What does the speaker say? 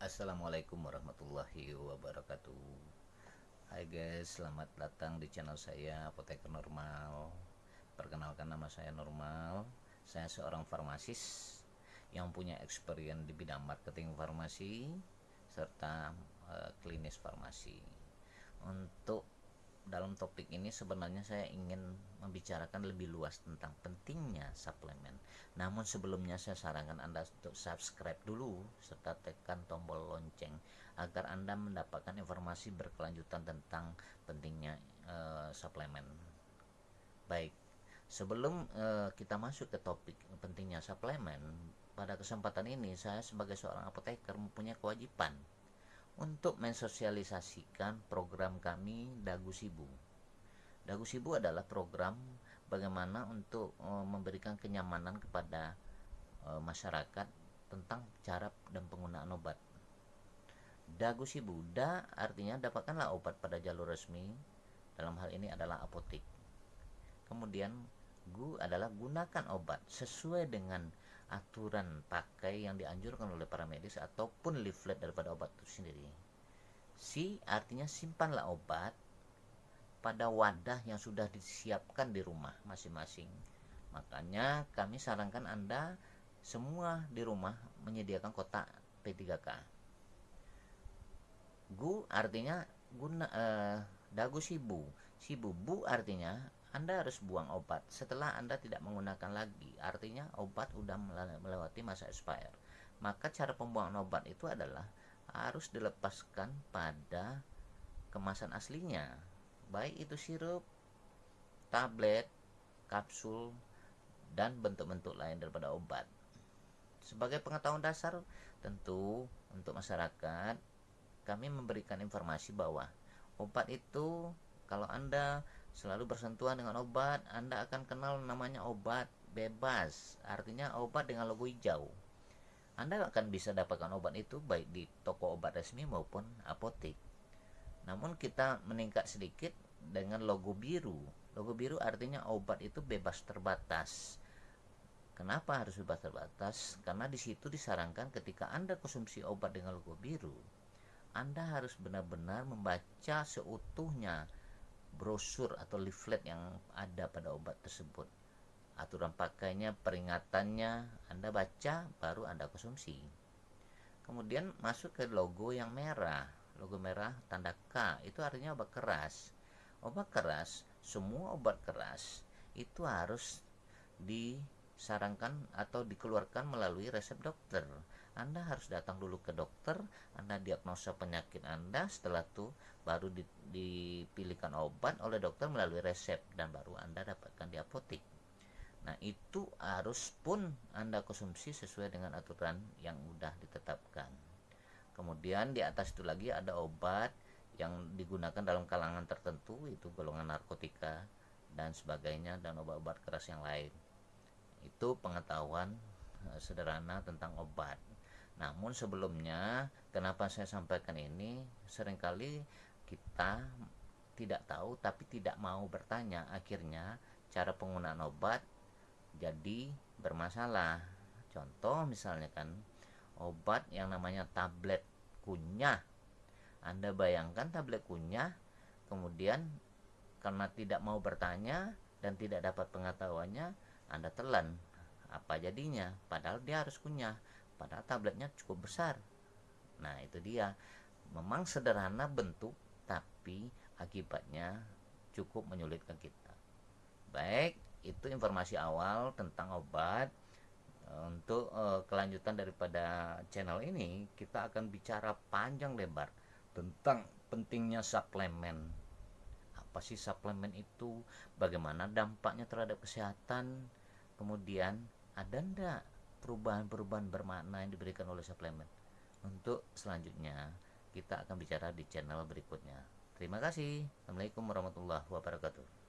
Assalamualaikum warahmatullahi wabarakatuh Hai guys, selamat datang di channel saya Apoteker Normal Perkenalkan nama saya Normal Saya seorang farmasis Yang punya experience di bidang marketing farmasi Serta uh, klinis farmasi Untuk dalam topik ini sebenarnya saya ingin membicarakan lebih luas tentang pentingnya suplemen. Namun sebelumnya saya sarankan Anda untuk subscribe dulu serta tekan tombol lonceng agar Anda mendapatkan informasi berkelanjutan tentang pentingnya uh, suplemen. Baik, sebelum uh, kita masuk ke topik pentingnya suplemen, pada kesempatan ini saya sebagai seorang apoteker mempunyai kewajiban untuk mensosialisasikan program kami Dagu Sibu. Dagu Sibu adalah program bagaimana untuk eh, memberikan kenyamanan kepada eh, masyarakat tentang cara dan penggunaan obat. Dagu Sibu, da artinya dapatkanlah obat pada jalur resmi, dalam hal ini adalah apotek. Kemudian gu adalah gunakan obat sesuai dengan aturan pakai yang dianjurkan oleh para medis ataupun leaflet daripada obat itu sendiri. Si artinya simpanlah obat pada wadah yang sudah disiapkan di rumah masing-masing. Makanya kami sarankan Anda semua di rumah menyediakan kotak P3K. Gu artinya guna eh, dagu sibu. Sibu bu artinya anda harus buang obat setelah Anda tidak menggunakan lagi. Artinya obat sudah melewati masa expire. Maka cara pembuangan obat itu adalah harus dilepaskan pada kemasan aslinya. Baik itu sirup, tablet, kapsul, dan bentuk-bentuk lain daripada obat. Sebagai pengetahuan dasar, tentu untuk masyarakat kami memberikan informasi bahwa obat itu kalau Anda Selalu bersentuhan dengan obat, Anda akan kenal namanya obat bebas, artinya obat dengan logo hijau. Anda akan bisa dapatkan obat itu baik di toko obat resmi maupun apotek. Namun kita meningkat sedikit dengan logo biru. Logo biru artinya obat itu bebas terbatas. Kenapa harus bebas terbatas? Karena di situ disarankan ketika Anda konsumsi obat dengan logo biru, Anda harus benar-benar membaca seutuhnya brosur atau leaflet yang ada pada obat tersebut. Aturan pakainya, peringatannya, Anda baca baru Anda konsumsi. Kemudian masuk ke logo yang merah. Logo merah tanda K itu artinya obat keras. Obat keras, semua obat keras itu harus disarankan atau dikeluarkan melalui resep dokter anda harus datang dulu ke dokter, Anda diagnosa penyakit Anda, setelah itu baru dipilihkan obat oleh dokter melalui resep dan baru Anda dapatkan di apotik. Nah, itu harus pun Anda konsumsi sesuai dengan aturan yang sudah ditetapkan. Kemudian di atas itu lagi ada obat yang digunakan dalam kalangan tertentu itu golongan narkotika dan sebagainya dan obat-obat keras yang lain. Itu pengetahuan eh, sederhana tentang obat. Namun sebelumnya, kenapa saya sampaikan ini? Seringkali kita tidak tahu tapi tidak mau bertanya, akhirnya cara penggunaan obat jadi bermasalah. Contoh misalnya kan obat yang namanya tablet kunyah. Anda bayangkan tablet kunyah kemudian karena tidak mau bertanya dan tidak dapat pengetahuannya, Anda telan. Apa jadinya? Padahal dia harus kunyah padahal tabletnya cukup besar. Nah, itu dia. Memang sederhana bentuk, tapi akibatnya cukup menyulitkan kita. Baik, itu informasi awal tentang obat. Untuk uh, kelanjutan daripada channel ini, kita akan bicara panjang lebar tentang pentingnya suplemen. Apa sih suplemen itu? Bagaimana dampaknya terhadap kesehatan? Kemudian ada ndak perubahan-perubahan bermakna yang diberikan oleh suplemen. Untuk selanjutnya, kita akan bicara di channel berikutnya. Terima kasih. Assalamualaikum warahmatullahi wabarakatuh.